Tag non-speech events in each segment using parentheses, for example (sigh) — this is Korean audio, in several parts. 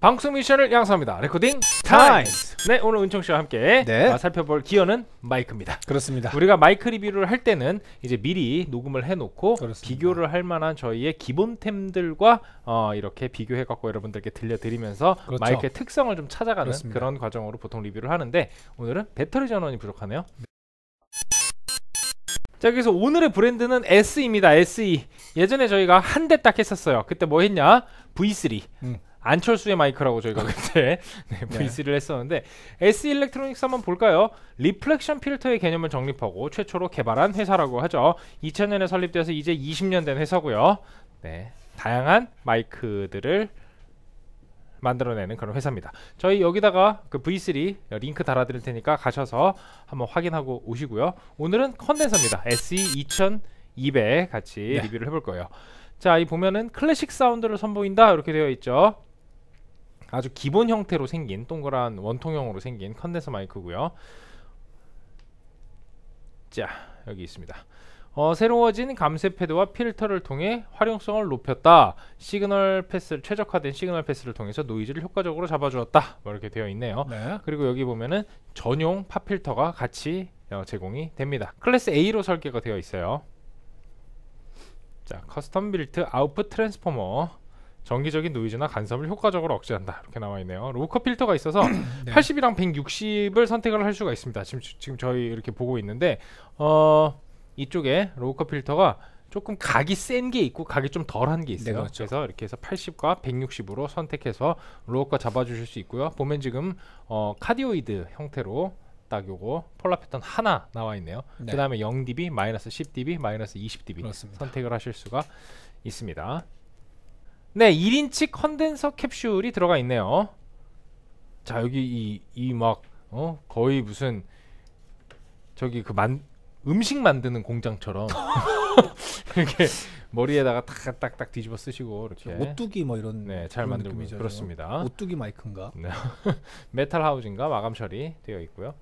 방송 미션을 양성합니다. 레코딩 타임스. 네, 오늘 은총 씨와 함께 네. 아, 살펴볼 기어는 마이크입니다. 그렇습니다. 우리가 마이크 리뷰를 할 때는 이제 미리 녹음을 해놓고 그렇습니다. 비교를 할 만한 저희의 기본템들과 어, 이렇게 비교해갖고 여러분들께 들려드리면서 그렇죠. 마이크의 특성을 좀 찾아가는 그렇습니다. 그런 과정으로 보통 리뷰를 하는데 오늘은 배터리 전원이 부족하네요. 자 그래서 오늘의 브랜드는 SE입니다. SE 예전에 저희가 한 대 딱 했었어요. 그때 뭐 했냐? V3 음. 안철수의 마이크라고 저희가 (laughs) 그때 네, VC를 네. 했었는데 S 일렉트로닉스 한번 볼까요? 리플렉션 필터의 개념을 정립하고 최초로 개발한 회사라고 하죠. 2000년에 설립돼서 이제 20년 된 회사고요. 네, 다양한 마이크들을 만들어내는 그런 회사입니다. 저희 여기다가 그 V3 링크 달아드릴 테니까 가셔서 한번 확인하고 오시고요. 오늘은 컨덴서입니다. SE 2200 같이 네. 리뷰를 해볼 거예요. 자, 이 보면은 클래식 사운드를 선보인다 이렇게 되어 있죠. 아주 기본 형태로 생긴 동그란 원통형으로 생긴 컨덴서 마이크고요 자 여기 있습니다 어, 새로워진 감쇄 패드와 필터를 통해 활용성을 높였다 시그널 패스를 최적화된 시그널 패스를 통해서 노이즈를 효과적으로 잡아주었다 뭐 이렇게 되어 있네요 네. 그리고 여기 보면은 전용 팝필터가 같이 어, 제공이 됩니다 클래스 A로 설계가 되어 있어요 자 커스텀 빌트 아웃풋 트랜스포머 정기적인 노이즈나 간섭을 효과적으로 억제한다 이렇게 나와 있네요. 로커 필터가 있어서 (clears throat) 네. 80이랑 160을 선택을 할 수가 있습니다. 지금 지금 저희 이렇게 보고 있는데 어 이쪽에 로커 필터가 조금 각이 센 게 있고 각이 좀 덜한 게 있어요. 네, 그렇죠. 그래서 이렇게 해서 80과 160으로 선택해서 로커 잡아주실 수 있고요. 보면 지금 어 카디오이드 형태로 딱 요거 폴라 패턴 하나 나와 있네요. 네. 그 다음에 0dB, 마이너스 10dB, 마이너스 20dB 그렇습니다. 선택을 하실 수가 있습니다. 네 1인치 컨덴서 캡슐이 들어가 있네요 자 여기 이막 어? 거의 무슨 저기 그 만 음식 만드는 공장처럼 (laughs) 이렇게 머리에다가 딱딱딱 뒤집어 쓰시고 이렇게 오뚜기 뭐 이런 네잘 만들고 느낌이죠, 그렇습니다 오뚜기 마이크인가 네. (laughs) 메탈 하우징과 마감 처리 되어 있고요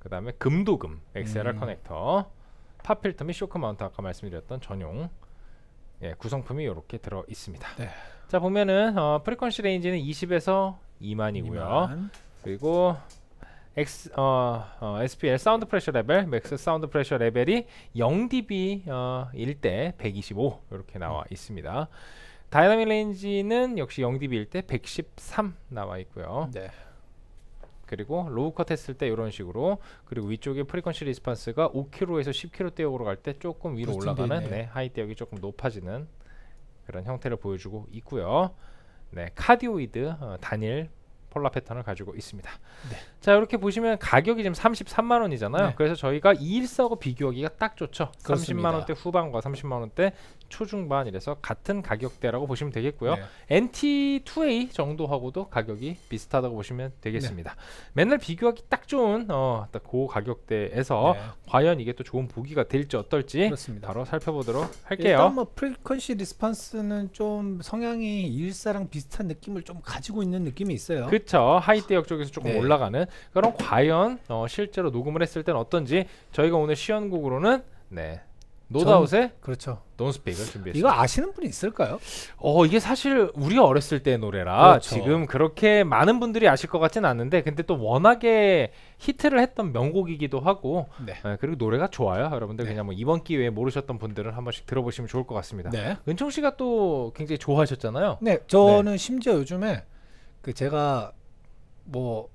그 다음에 금도금 XLR 음. 커넥터 팝필터 및 쇼크 마운트 아까 말씀드렸던 전용 예, 구성품이 이렇게 들어 있습니다. 네. 자 보면은 어, 프리퀀시 레인지는 20에서 2만이고요. 2만. 그리고 X, 어, 어, SPL 사운드 프레셔 레벨, 맥스 사운드 프레셔 레벨이 0dB 어, 1대 125 이렇게 나와 음. 있습니다. 다이나믹 레인지는 역시 0dB일 대113 나와 있고요. 네. 그리고 로우 컷 했을 때 이런 식으로 그리고 위쪽에 프리퀀시 리스판스가 5 k g 에서1 0 k g 대역으로 갈 때 조금 위로 올라가는 네, 하이 대역이 조금 높아지는 그런 형태를 보여주고 있고요. 네, 카디오이드 어, 단일 폴라 패턴을 가지고 있습니다. 네. 자 이렇게 보시면 가격이 지금 33만 원이잖아요. 네. 그래서 저희가 2일서하고 비교하기가 딱 좋죠. 30만 원대 후반과 30만 원대 초중반 이래서 같은 가격대라고 보시면 되겠고요. 네. NT2A 정도하고도 가격이 비슷하다고 보시면 되겠습니다. 네. 맨날 비교하기 딱 좋은 어, 딱고 그 가격대에서 네. 과연 이게 또 좋은 보기가 될지 어떨지 그렇습니다. 바로 살펴보도록 할게요. 일단 뭐 프리퀀시 리스판스는 좀 성향이 2 일사랑 비슷한 느낌을 좀 가지고 있는 느낌이 있어요. 그렇죠. 하이대역 쪽에서 조금 네. 올라가는 그럼 과연 어, 실제로 녹음을 했을 때는 어떤지 저희가 오늘 시연곡으로는 네 노다웃의 그렇죠. 논스픽을 준비했습니다. 이거 아시는 분이 있을까요? 어 이게 사실 우리가 어렸을 때 노래라 그렇죠. 지금 그렇게 많은 분들이 아실 것 같진 않은데 근데 또 워낙에 히트를 했던 명곡이기도 하고 네. 네, 그리고 노래가 좋아요 여러분들 네. 그냥 뭐 이번 기회에 모르셨던 분들은 한 번씩 들어보시면 좋을 것 같습니다. 네. 은총 씨가 또 굉장히 좋아하셨잖아요. 네, 저는 네. 심지어 요즘에 그 제가 뭐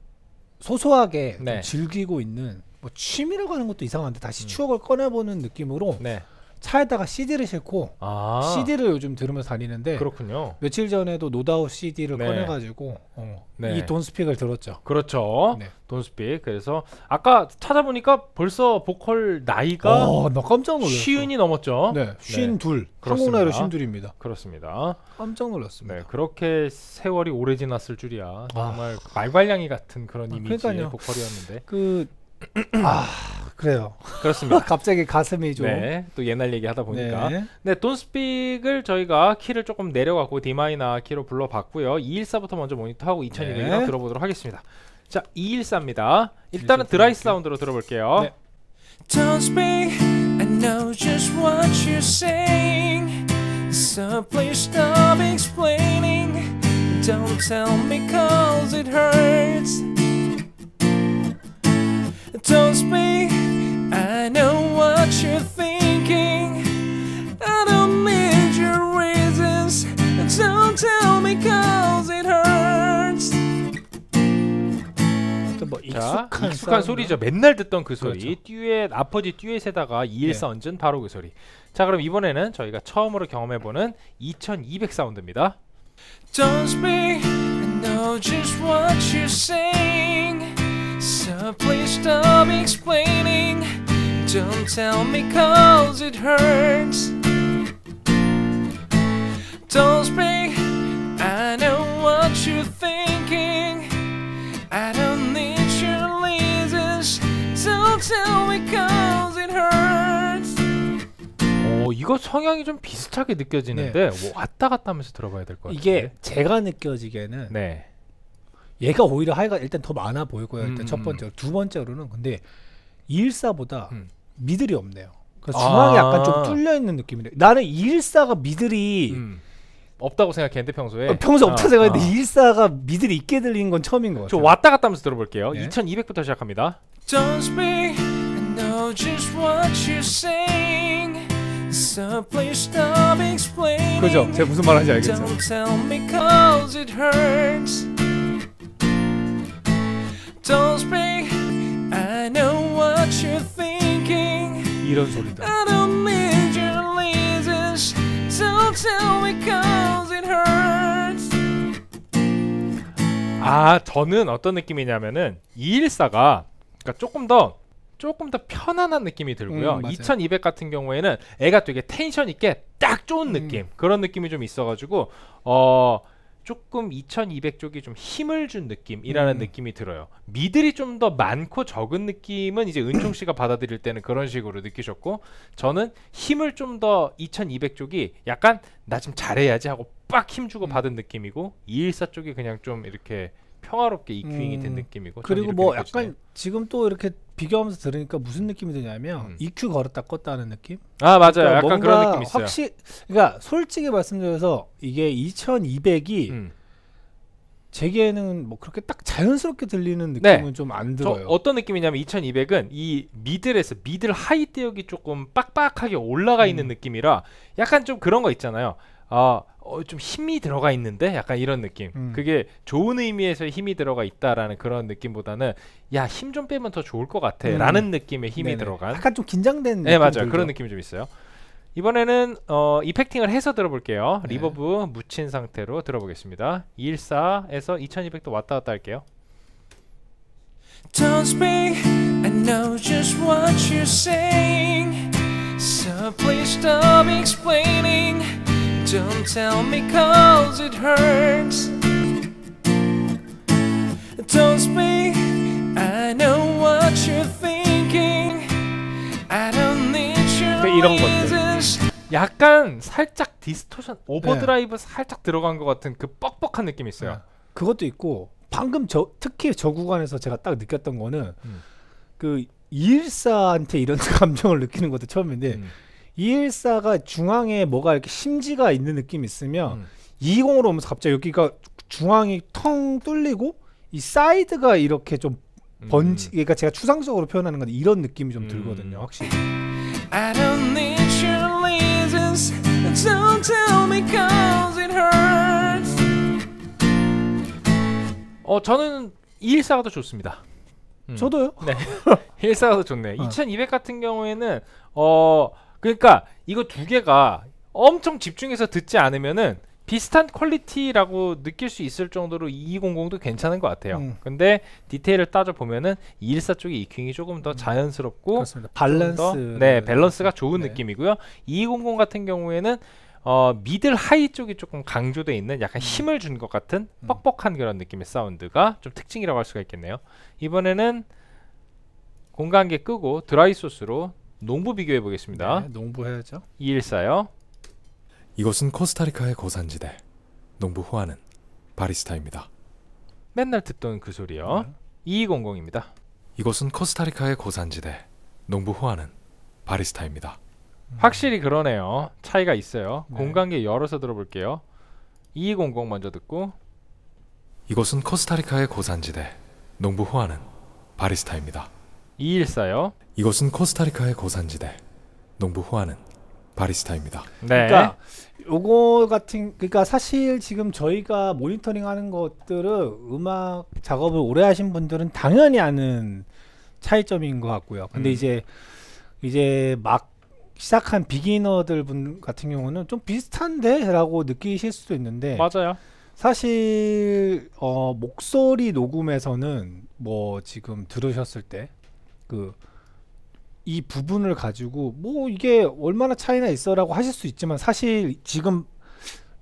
소소하게 네. 즐기고 있는 뭐 취미라고 하는 것도 이상한데 다시 음. 추억을 꺼내보는 느낌으로 네. 차에다가 CD를 싣고 아. CD를 요즘 들으면서 다니는데 그렇군요. 며칠 전에도 노다우 CD를 네. 꺼내가지고 어, 네. 이 돈스픽을 들었죠. 그렇죠. 네. 돈스픽. 그래서 아까 찾아보니까 벌써 보컬 나이가 어, 나 깜짝 놀랐어. 쉰이 넘었죠. 네, 네, 쉰 둘. 한국 나이로 쉰 둘입니다. 그렇습니다. 깜짝 놀랐습니다. 네, 그렇게 세월이 오래 지났을 줄이야. 아. 정말 아. 말괄량이 같은 그런 아, 이미지의 그러니까요. 보컬이었는데. 그 아, (clears throat) 아 그래요. 그렇습니다. (laughs) 갑자기 가슴이 좀. 네. 또 옛날 얘기 하다 보니까. 네. 네. d o n 을 저희가 키를 조금 내려갖고 D마이너 키로 불러봤고요. 214부터 먼저 모니터하고 2001로 네. 들어보도록 하겠습니다. 자, 214입니다. 일단은 드라이 사운드로 들어볼게요. 네. Don't speak, I know just what you're saying. So please stop explaining. Don't tell me cause it hurts. Don't speak I know what you're thinking I don't need your reasons Don't tell me cause it hurts 뭐 익숙한, 익숙한 소리죠 맨날 듣던 그 소리 그렇죠. 듀엣 아퍼지 듀엣에다가 이일사 네. 얹은 바로 그 소리 자 그럼 이번에는 저희가 처음으로 경험해보는 2200 사운드입니다 Don't speak I know just what you're saying please stop explaining. Don't tell me cause it hurts. Don't speak, I know what you're thinking. I don't need your reasons. Don't tell me cause it hurts. 오, 이거 성향이 좀 비슷하게 느껴지는데 네. 뭐 왔다 갔다 하면서 들어봐야 될 것 같아요. 이게 제가 느껴지기에는 네. 얘가 오히려 하이가 일단 더 많아 보이고요. 일단 음, 첫 음, 음. 번째로 두 번째로는 근데 214보다 음. 미들이 없네요. 그래서 그러니까 아. 중앙이 아. 약간 좀 뚫려 있는 느낌인데 나는 214가 미들이 음. 없다고 생각했는데 평소에 어, 평소 없다 고 아, 생각했는데 214가 아. 미들이 있게 들리는 건 처음인 것 같아요. 저 왔다 갔다 하면서 들어볼게요. 네. 2200부터 시작합니다. 그죠? 제가 무슨 말하는지 알겠죠? Don't speak I know what you're thinking 이런 소리다 I don't need your reasons So tell me cause it hurts 아 저는 어떤 느낌이냐면은 214가 그러니까 조금 더 조금 더 편안한 느낌이 들고요. 음, 2200 같은 경우에는 애가 되게 텐션 있게 딱 좋은 느낌 음. 그런 느낌이 좀 있어가지고 어 조금 2200쪽이 좀 힘을 준 느낌이라는 음. 느낌이 들어요. 미들이 좀 더 많고 적은 느낌은 이제 은총 씨가 받아들일 때는 그런 식으로 느끼셨고 저는 힘을 좀 더 2200쪽이 약간 나 좀 잘해야지 하고 빡 힘주고 음. 받은 느낌이고 214 쪽이 그냥 좀 이렇게 평화롭게 이큐잉이 된 음. 느낌이고 그리고 뭐 느껴지네요. 약간 지금 또 이렇게 비교하면서 들으니까 무슨 느낌이 드냐면 음. EQ 걸었다 껐다는 느낌? 아 맞아요. 그러니까 약간 그런 느낌 있어요. 확실 그러니까 솔직히 말씀드려서 이게 2200이 음. 제게는 뭐 그렇게 딱 자연스럽게 들리는 네. 느낌은 네. 좀안 들어요. 어떤 느낌이냐면 2200은 이 미들에서 미들 하이 대역이 조금 빡빡하게 올라가 음. 있는 음. 느낌이라 약간 좀 그런 거 있잖아요. 아 어, 좀 힘이 들어가 있는데 약간 이런 느낌. 음. 그게 좋은 의미에서 힘이 들어가 있다라는 그런 느낌보다는 야 힘 좀 빼면 더 좋을 것 같아라는 음. 느낌의 힘이 네네. 들어간. 약간 좀 긴장된. 네 맞아요. 들죠. 그런 느낌이 좀 있어요. 이번에는 어, 이펙팅을 해서 들어볼게요. 네. 리버브 묻힌 상태로 들어보겠습니다. 214에서 2200도 왔다 갔다 할게요. Don't tell me cause it hurts Don't speak I know what you're thinking I don't need your 그러니까 이런 것들 약간 살짝 디스토션 오버드라이브 네. 살짝 들어간 것 같은 그 뻑뻑한 느낌이 있어요 네. 그것도 있고 방금 저 특히 저 구간에서 제가 딱 느꼈던 거는 음. 그 이일사한테 이런 (laughs) 감정을 느끼는 것도 처음인데 음. 214가 중앙에 뭐가 이렇게 심지가 있는 느낌이 있으면 음. 2 0으로 오면서 갑자기 여기가 중앙이 텅 뚫리고 이 사이드가 이렇게 좀 음. 번지 음. 그러니까 제가 추상적으로 표현하는 건데 이런 느낌이 좀 음. 들거든요 확실히 어 저는 214가 더 좋습니다 음. 저도요? 네 114가 (laughs) 더 좋네 어. 아. 2200 같은 경우에는 어 그러니까 이거 두 개가 엄청 집중해서 듣지 않으면은 비슷한 퀄리티라고 느낄 수 있을 정도로 2200도 괜찮은 것 같아요. 음. 근데 디테일을 따져 보면은 214 쪽의 이킹이 조금 더 음. 자연스럽고 그렇 밸런스 더, 네, 네 밸런스가 좋은 네. 느낌이고요. 2200 같은 경우에는 어, 미들 하이 쪽이 조금 강조돼 있는 약간 음. 힘을 준 것 같은 음. 뻑뻑한 그런 느낌의 사운드가 좀 특징이라고 할 수가 있겠네요. 이번에는 공간계 끄고 드라이 소스로 농부 비교해 보겠습니다. 네, 농부 해야죠. 214요. 이것은 코스타리카의 거산지대. 농부 호아는 바리스타입니다. 맨날 듣던 그 소리요. 네. 2200입니다. 이것은 코스타리카의 고산지대. 농부 호아는 바리스타입니다. 음. 확실히 그러네요. 차이가 있어요. 네. 공간계 열어서 들어볼게요. 2200 먼저 듣고 이것은 코스타리카의 고산지대. 농부 호아는 바리스타입니다. 이일사요 이곳은 코스타리카의 고산지대. 농부 후아는 바리스타입니다. 네. 그러니까 요거 같은 그러니까 사실 지금 저희가 모니터링 하는 것들을 음악 작업을 오래 하신 분들은 당연히 아는 차이점인 것 같고요. 근데 음. 이제 이제 막 시작한 비기너들 분 같은 경우는 좀 비슷한데라고 느끼실 수도 있는데 맞아요. 사실 어, 목소리 녹음에서는 뭐 지금 들으셨을 때 그이 부분을 가지고 뭐 이게 얼마나 차이나 있어라고 하실 수 있지만 사실 지금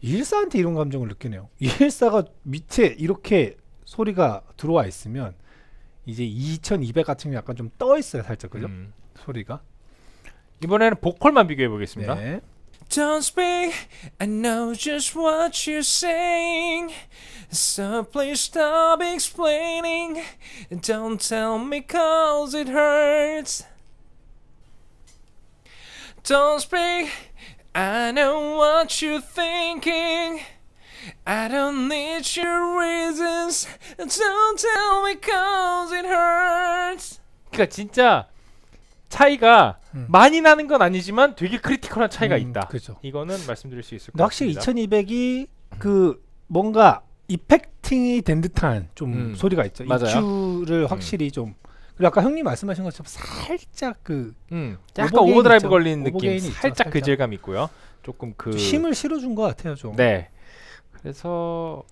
일사한테 이런 감정을 느끼네요. 일사가 밑에 이렇게 소리가 들어와 있으면 이제 2200 같은 게 약간 좀 떠 있어요, 살짝 그죠? 음. 소리가. 이번에는 보컬만 비교해 보겠습니다. 네. Don't speak, I know just what you're saying. So please stop explaining. Don't tell me cause it hurts. Don't speak, I know what you're thinking. I don't need your reasons. Don't tell me cause it hurts. 진짜 차이가 음. 많이 나는 건 아니지만 되게 크리티컬한 차이가 음, 있다. 그죠. 이거는 말씀드릴 수 있을 것 확실히 같습니다. 확실히 2200이 음. 그 뭔가 이펙팅이 된 듯한 좀 음. 소리가 있죠. 맞아를 음. 확실히 좀 그리고 아까 형님 말씀하신 것처럼 살짝 그 음. 약간 오버드라이브 있죠. 걸리 느낌 살짝, 살짝, 그질감 있고요. 조금 그 힘을 실어준 것 같아요, 좀. 네. 그래서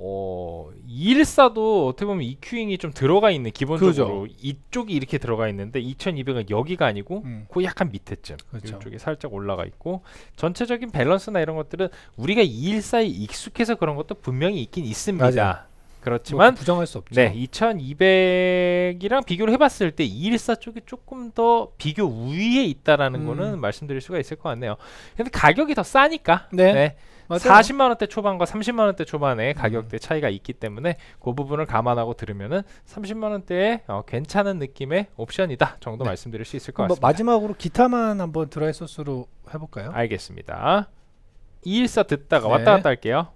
어, 214도 어떻게 보면 EQ잉이 좀 들어가 있는 기본적으로 그죠. 이쪽이 이렇게 들어가 있는데 2200은 여기가 아니고 음. 그 약간 밑에쯤 그렇죠. 이쪽에 살짝 올라가 있고 전체적인 밸런스나 이런 것들은 우리가 214에 익숙해서 그런 것도 분명히 있긴 있습니다. 맞아. 그렇지만 뭐 부정할 수 없죠. 네, 2200이랑 비교를 해봤을 때 214 쪽이 조금 더 비교 우위에 있다라는 음. 거는 말씀드릴 수가 있을 것 같네요. 근데 가격이 더 싸니까. 네. 네. 40만 원대 초반과 30만 원대 초반의 음. 가격대 차이가 있기 때문에 그 부분을 감안하고 들으면은 30만 원대에 어, 괜찮은 느낌의 옵션이다 정도 네. 말씀드릴 수 있을 것 같습니다. 마지막으로 기타만 한번 드라이 소스로 해볼까요? 알겠습니다. 214 듣다가 네. 왔다 갔다 할게요.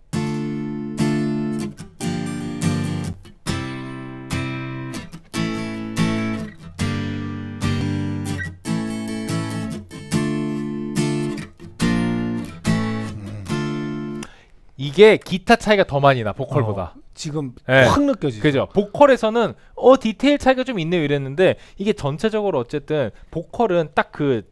이게 기타 차이가 더 많이 나 보컬보다. 어, 지금 네. 확 느껴지죠. 그죠. 보컬에서는 어 디테일 차이가 좀 있네요 이랬는데 이게 전체적으로 어쨌든 보컬은 딱 그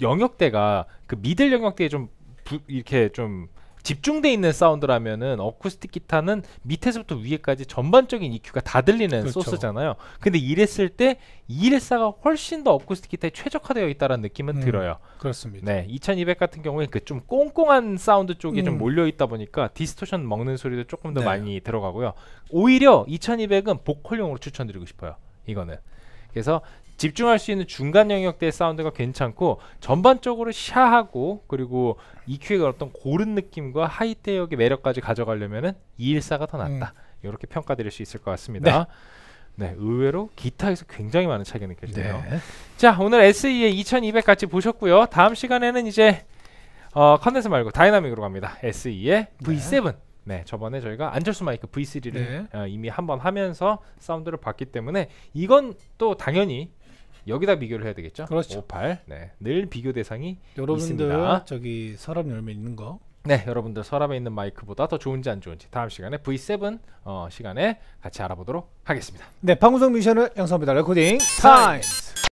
영역대가 그 미들 영역대에 좀 부, 이렇게 좀 집중돼 있는 사운드라면은 어쿠스틱 기타는 밑에서부터 위에까지 전반적인 EQ가 다 들리는 그렇죠. 소스잖아요. 근데 이랬을 때 214가 훨씬 더 어쿠스틱 기타에 최적화되어 있다는 느낌은 음, 들어요. 그렇습니다. 네, 2200 같은 경우에 그 좀 꽁꽁한 사운드 쪽에 음. 좀 몰려 있다 보니까 디스토션 먹는 소리도 조금 더 네. 많이 들어가고요. 오히려 2200은 보컬용으로 추천드리고 싶어요. 이거는. 그래서 집중할 수 있는 중간 영역대의 사운드가 괜찮고 전반적으로 샤하고 그리고 EQ의 어떤 고른 느낌과 하이대역의 매력까지 가져가려면은 214가 더 낫다. 음. 이렇게 평가드릴 수 있을 것 같습니다. 네. 네 의외로 기타에서 굉장히 많은 차이가 느껴지네요. 네. 자, 오늘 SE의 2200 같이 보셨고요. 다음 시간에는 이제 어, 컨덴서 말고 다이나믹으로 갑니다. SE의 V7. 네. 네, 저번에 저희가 안철수 마이크 V3를 네. 어, 이미 한번 하면서 사운드를 봤기 때문에 이건 또 당연히 여기다 비교를 해야 되겠죠? 그렇죠. 58. 네. 늘 비교 대상이 여러분들 있습니다. 저기 서랍 열매 있는 거. 네, 여러분들 서랍에 있는 마이크보다 더 좋은지 안 좋은지 다음 시간에 V7 어, 시간에 같이 알아보도록 하겠습니다. 네, 방구 미션을 양성합니다. 레코딩 타임스.